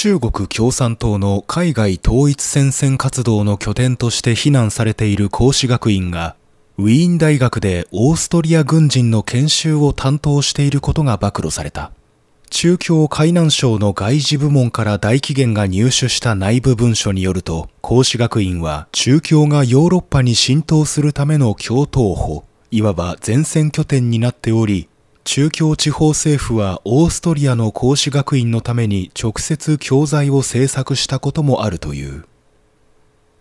中国共産党の海外統一戦線活動の拠点として非難されている孔子学院が、ウィーン大学でオーストリア軍人の研修を担当していることが暴露された。中共海南省の外事部門から大紀元が入手した内部文書によると、孔子学院は中共がヨーロッパに浸透するための共闘法、いわば前線拠点になっており、中共地方政府はオーストリアの講師学院のために直接教材を制作したこともあるという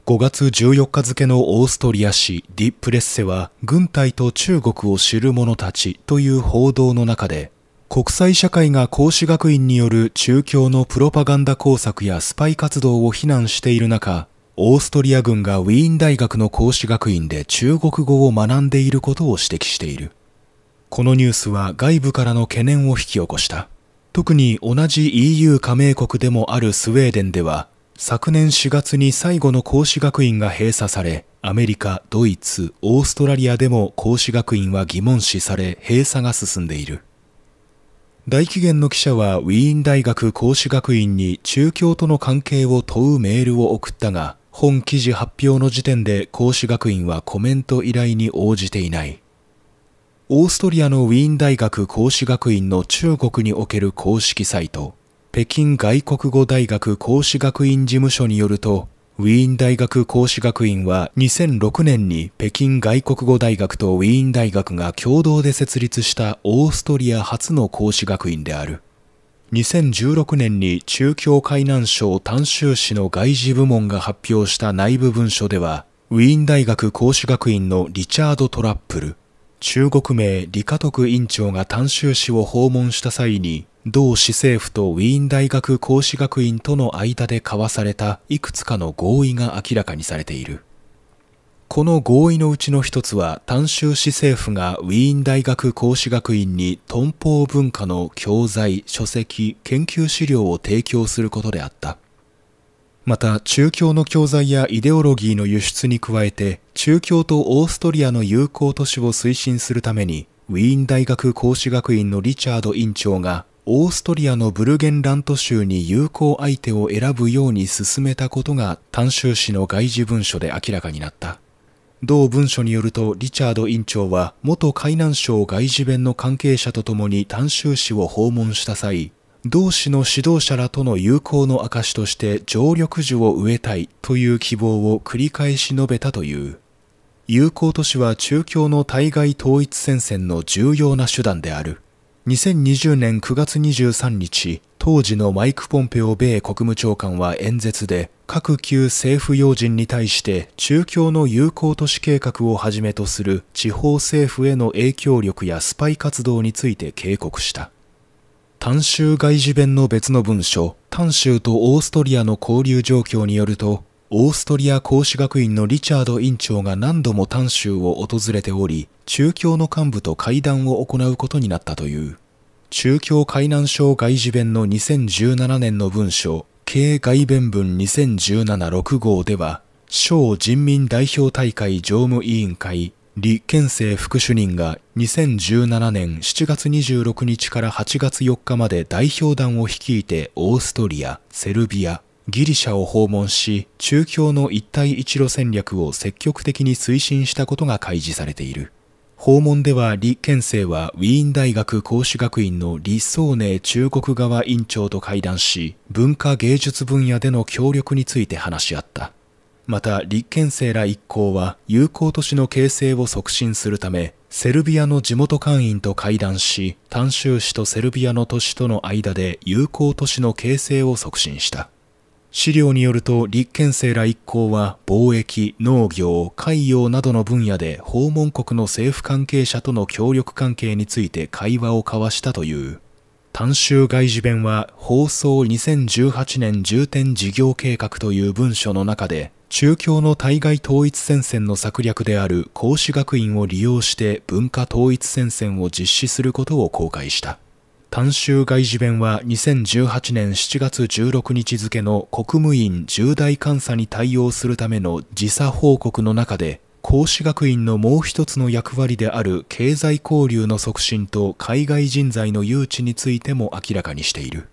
5月14日付のオーストリア紙ディ・プレッセは軍隊と中国を知る者たちという報道の中で国際社会が孔子学院による中共のプロパガンダ工作やスパイ活動を非難している中オーストリア軍がウィーン大学の孔子学院で中国語を学んでいることを指摘しているこのニュースは外部からの懸念を引き起こした。特に同じ EU 加盟国でもあるスウェーデンでは、昨年4月に最後の孔子学院が閉鎖され、アメリカ、ドイツ、オーストラリアでも孔子学院は疑問視され、閉鎖が進んでいる。大紀元の記者はウィーン大学孔子学院に中共との関係を問うメールを送ったが、本記事発表の時点で孔子学院はコメント依頼に応じていない。オーストリアのウィーン大学講師学院の中国における公式サイト、北京外国語大学講師学院事務所によると、ウィーン大学講師学院は2006年に北京外国語大学とウィーン大学が共同で設立したオーストリア初の講師学院である。2016年に中京海南省丹州市の外事部門が発表した内部文書では、ウィーン大学講師学院のリチャード・トラップル、中国名李家徳院長が丹州市を訪問した際に同市政府とウィーン大学講師学院との間で交わされたいくつかの合意が明らかにされているこの合意のうちの一つは丹州市政府がウィーン大学講師学院に東方文化の教材書籍研究資料を提供することであったまた中共の教材やイデオロギーの輸出に加えて中共とオーストリアの友好都市を推進するためにウィーン大学講師学院のリチャード院長がオーストリアのブルゲンラント州に友好相手を選ぶように進めたことが短州市の外事文書で明らかになった同文書によるとリチャード院長は元海南省外事弁の関係者とともに短州市を訪問した際同志の指導者らとの友好の証として常緑樹を植えたいという希望を繰り返し述べたという。友好都市は中共の対外統一戦線の重要な手段である。2020年9月23日、当時のマイク・ポンペオ米国務長官は演説で、各級政府要人に対して中共の友好都市計画をはじめとする地方政府への影響力やスパイ活動について警告した。短州外事弁の別の文書、短州とオーストリアの交流状況によると、オーストリア孔子学院のリチャード院長が何度も短州を訪れており、中共の幹部と会談を行うことになったという。中共海南省外事弁の2017年の文書、経外弁文2017-6号では、省人民代表大会常務委員会李憲政副主任が2017年7月26日から8月4日まで代表団を率いてオーストリア、セルビア、ギリシャを訪問し、中共の一帯一路戦略を積極的に推進したことが開示されている。訪問では李憲政はウィーン大学講師学院の李宗寧中国側院長と会談し、文化芸術分野での協力について話し合った。また立憲生ら一行は友好都市の形成を促進するためセルビアの地元会員と会談し短州市とセルビアの都市との間で友好都市の形成を促進した資料によると立憲生ら一行は貿易農業海洋などの分野で訪問国の政府関係者との協力関係について会話を交わしたという短州外事弁は放送2018年重点事業計画という文書の中で中共の対外統一戦線の策略である孔子学院を利用して文化統一戦線を実施することを公開した。短州外事弁は2018年7月16日付の国務院重大監査に対応するための時差報告の中で孔子学院のもう一つの役割である経済交流の促進と海外人材の誘致についても明らかにしている。